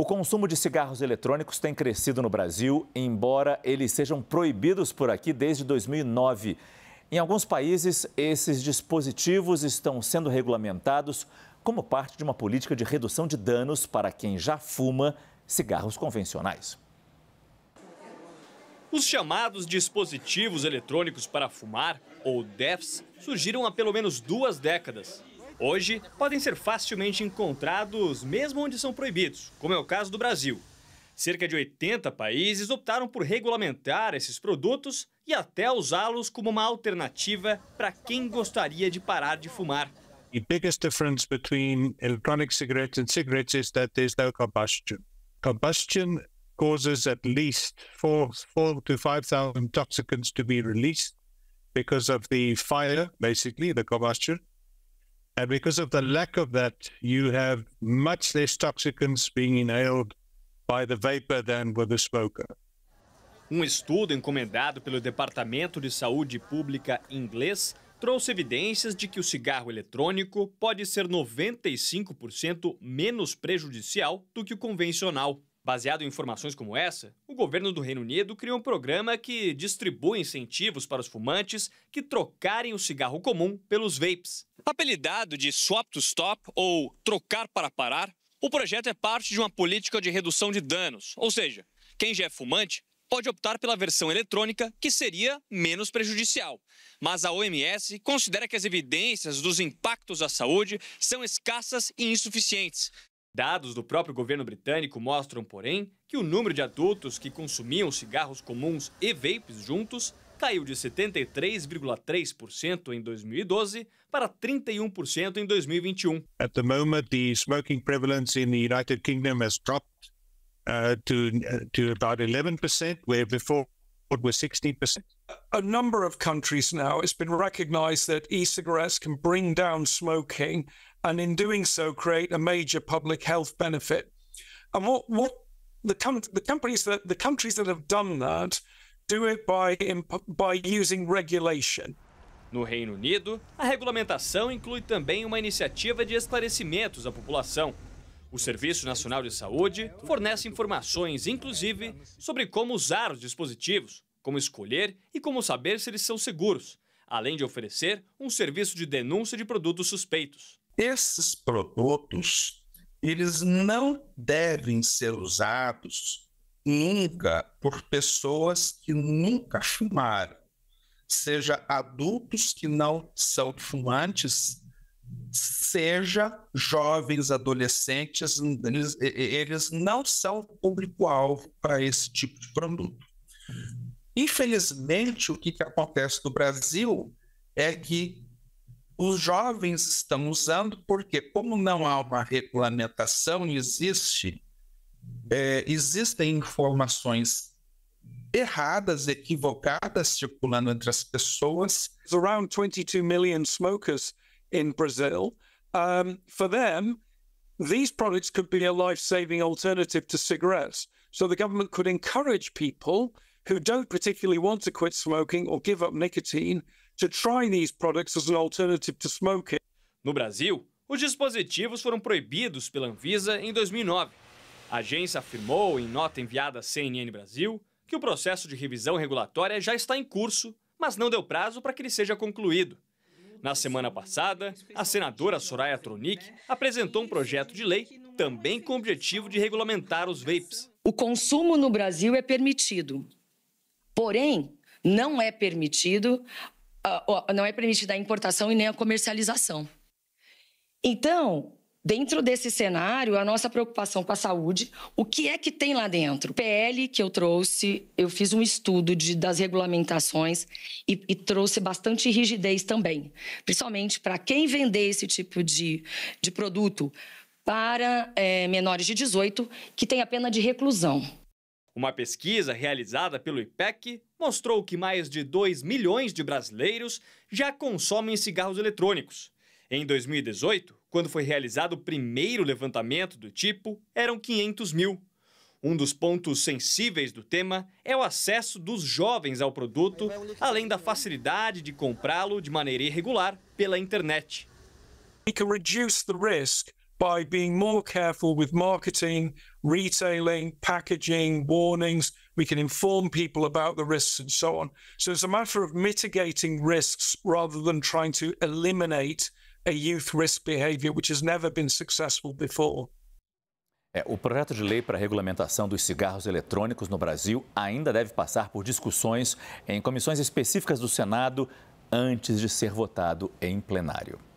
O consumo de cigarros eletrônicos tem crescido no Brasil, embora eles sejam proibidos por aqui desde 2009. Em alguns países, esses dispositivos estão sendo regulamentados como parte de uma política de redução de danos para quem já fuma cigarros convencionais. Os chamados dispositivos eletrônicos para fumar, ou DEFs, surgiram há pelo menos duas décadas. Hoje, podem ser facilmente encontrados mesmo onde são proibidos, como é o caso do Brasil. Cerca de 80 países optaram por regulamentar esses produtos e até usá-los como uma alternativa para quem gostaria de parar de fumar. The biggest difference between electronic cigarettes and cigarettes is that there's no combustion. Combustion causes at least 4, 4 to 5,000 toxicants to be released because of the fire, basically, the combustion. And because of the lack of that, you have much less toxicants being inhaled by the vapor than with the smoker. Um estudo encomendado pelo Departamento de Saúde Pública inglês trouxe evidências de que o cigarro eletrônico pode ser 95% menos prejudicial do que o convencional. Baseado em informações como essa, o governo do Reino Unido criou um programa que distribui incentivos para os fumantes que trocarem o cigarro comum pelos vapes. Apelidado de Swap to Stop ou Trocar para Parar, o projeto é parte de uma política de redução de danos, ou seja, quem já é fumante pode optar pela versão eletrônica, que seria menos prejudicial. Mas a OMS considera que as evidências dos impactos à saúde são escassas e insuficientes. Dados do próprio governo britânico mostram, porém, que o número de adultos que consumiam cigarros comuns e vapes juntos caiu de 73,3% em 2012 para 31% em 2021. At the moment, the smoking prevalence in the United Kingdom has dropped uh, to uh, to about 11%, where before it was 16%. A number of countries now, it's been recognized that e-cigarettes can bring down smoking and in doing so create a major public health benefit. And what, what the, com the companies that the countries that have done that do it by, by using regulation. No Reino Unido, a regulamentação inclui também uma iniciativa de esclarecimentos à população. O Serviço Nacional de Saúde fornece informações, inclusive, sobre como usar os dispositivos, como escolher e como saber se eles são seguros, além de oferecer um serviço de denúncia de produtos suspeitos. Esses produtos, eles não devem ser usados nunca por pessoas que nunca fumaram, seja adultos que não são fumantes, seja jovens adolescentes, eles, eles não são público-alvo para esse tipo de produto. Infelizmente, o que, que acontece no Brasil é que os jovens estão usando porque, como não há uma regulamentação, não existe é, existem informações erradas, equivocadas circulando entre as pessoas. There's around 22 million smokers in Brazil. Um, for them, these products could be a life-saving alternative to cigarettes. So the government could encourage people who don't particularly want to quit smoking or give up nicotine to try these products as an alternative to smoking. No Brasil, os dispositivos foram proibidos pela Anvisa em 2009. A agência afirmou, em nota enviada à CNN Brasil, que o processo de revisão regulatória já está em curso, mas não deu prazo para que ele seja concluído. Na semana passada, a senadora Soraya Tronic apresentou um projeto de lei também com o objetivo de regulamentar os vapes. O consumo no Brasil é permitido, porém, não é permitido, ah, não é permitida a importação e nem a comercialização. Então, Dentro desse cenário, a nossa preocupação com a saúde, o que é que tem lá dentro? PL que eu trouxe, eu fiz um estudo de, das regulamentações e, e trouxe bastante rigidez também, principalmente para quem vender esse tipo de, de produto para é, menores de 18 que tem a pena de reclusão. Uma pesquisa realizada pelo IPEC mostrou que mais de 2 milhões de brasileiros já consomem cigarros eletrônicos. Em 2018, quando foi realizado o primeiro levantamento do tipo, eram 500 mil. Um dos pontos sensíveis do tema é o acesso dos jovens ao produto, além da facilidade de comprá-lo de maneira irregular pela internet. We can reduce the risk by being more careful with marketing, retailing, packaging, warnings. We can inform people about the risks and so on. So it's a matter of mitigating risks rather than trying to eliminate a youth risk behavior which has never been successful before. É, o projeto de lei para a regulamentação dos cigarros eletrônicos no Brasil ainda deve passar por discussões em comissões específicas do Senado antes de ser votado em plenário.